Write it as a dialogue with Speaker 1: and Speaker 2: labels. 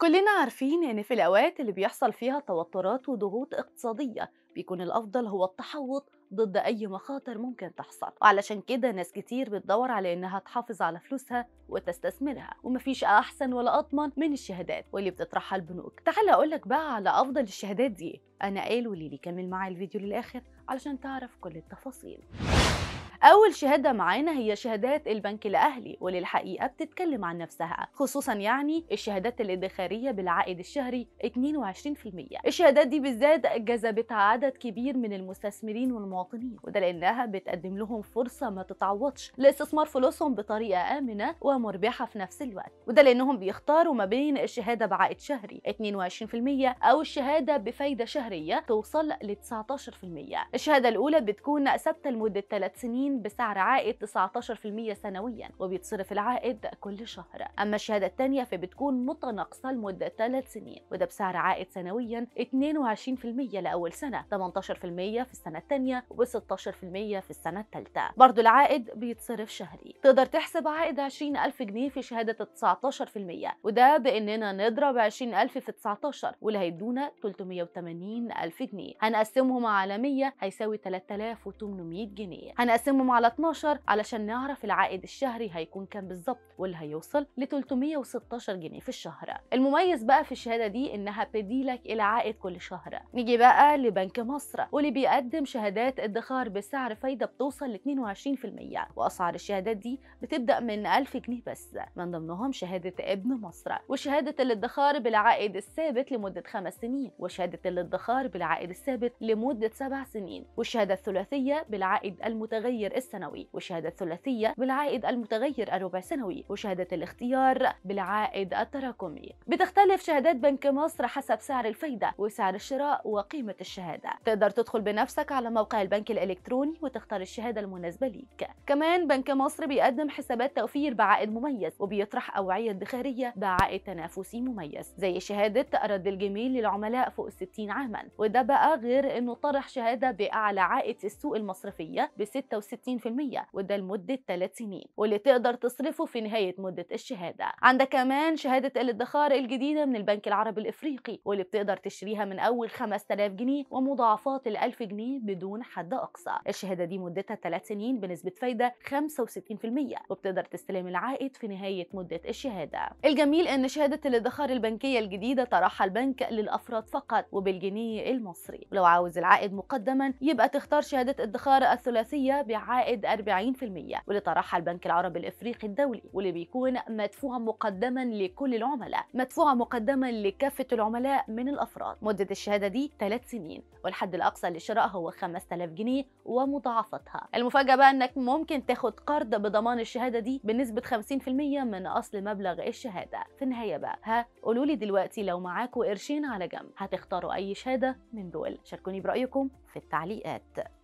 Speaker 1: كلنا عارفين ان في الاوقات اللي بيحصل فيها توترات وضغوط اقتصاديه بيكون الافضل هو التحوط ضد اي مخاطر ممكن تحصل وعلشان كده ناس كتير بتدور على انها تحافظ على فلوسها وتستثمرها ومفيش احسن ولا اضمن من الشهادات واللي بتطرحها البنوك تعال اقولك بقى على افضل الشهادات دي انا قال وليلي كمل معايا الفيديو للاخر علشان تعرف كل التفاصيل أول شهادة معانا هي شهادات البنك الأهلي وللحقيقة بتتكلم عن نفسها خصوصا يعني الشهادات الادخارية بالعائد الشهري 22% الشهادات دي بالذات جذبت عدد كبير من المستثمرين والمواطنين وده لأنها بتقدم لهم فرصة ما تتعوضش لاستثمار فلوسهم بطريقة آمنة ومربحة في نفس الوقت وده لأنهم بيختاروا ما بين الشهادة بعائد شهري 22% أو الشهادة بفايدة شهرية توصل ل 19% الشهادة الأولى بتكون ثابتة لمدة 3 سنين التأمين بسعر عائد 19% سنويا وبيتصرف العائد كل شهر أما الشهادة الثانية فبتكون متناقصة لمدة 3 سنين وده بسعر عائد سنويا 22% لأول سنة 18% في السنة الثانية و16% في السنة الثالثة برضو العائد بيتصرف شهري تقدر تحسب عائد 20000 جنيه في شهادة 19% وده بإننا نضرب 20000 في 19 واللي هيدونا 380000 جنيه هنقسمهم على 100 هيساوي 3800 جنيه هنقسمهم مصمم على 12 علشان نعرف العائد الشهري هيكون كام بالظبط واللي هيوصل ل 316 جنيه في الشهر المميز بقى في الشهاده دي انها بتديلك العائد كل شهر نيجي بقى لبنك مصر واللي بيقدم شهادات ادخار بسعر فايده بتوصل ل 22% واسعار الشهادات دي بتبدا من 1000 جنيه بس من ضمنهم شهاده ابن مصر وشهاده الادخار بالعائد الثابت لمده خمس سنين وشهاده الادخار بالعائد الثابت لمده سبع سنين والشهاده الثلاثيه بالعائد المتغير المتغير السنوي والشهادة الثلاثية بالعائد المتغير الربع سنوي وشهادة الاختيار بالعائد التراكمي بتختلف شهادات بنك مصر حسب سعر الفايدة وسعر الشراء وقيمة الشهادة تقدر تدخل بنفسك على موقع البنك الإلكتروني وتختار الشهادة المناسبة ليك كمان بنك مصر بيقدم حسابات توفير بعائد مميز وبيطرح أوعية ادخارية بعائد تنافسي مميز زي شهادة رد الجميل للعملاء فوق 60 عاما وده بقى غير انه طرح شهادة بأعلى عائد في السوق المصرفية ب 66 60% وده لمدة 3 سنين واللي تقدر تصرفه في نهاية مدة الشهادة عندك كمان شهادة الادخار الجديدة من البنك العربي الإفريقي واللي بتقدر تشتريها من أول 5000 جنيه ومضاعفات ال 1000 جنيه بدون حد أقصى الشهادة دي مدتها 3 سنين بنسبة فايدة 65% وبتقدر تستلم العائد في نهاية مدة الشهادة الجميل أن شهادة الادخار البنكية الجديدة طرحها البنك للأفراد فقط وبالجنيه المصري ولو عاوز العائد مقدما يبقى تختار شهادة ادخار الثلاثية بعام عائد 40% واللي طرحها البنك العربي الافريقي الدولي واللي بيكون مدفوعا مقدما لكل العملاء مدفوعا مقدما لكافه العملاء من الافراد مده الشهاده دي 3 سنين والحد الاقصى للشراء هو 5000 جنيه ومضاعفتها المفاجاه بقى انك ممكن تاخد قرض بضمان الشهاده دي بنسبه 50% من اصل مبلغ الشهاده في النهايه بقى ها قولوا لي دلوقتي لو معاكوا قرشين على جنب هتختاروا اي شهاده من دول شاركوني برايكم في التعليقات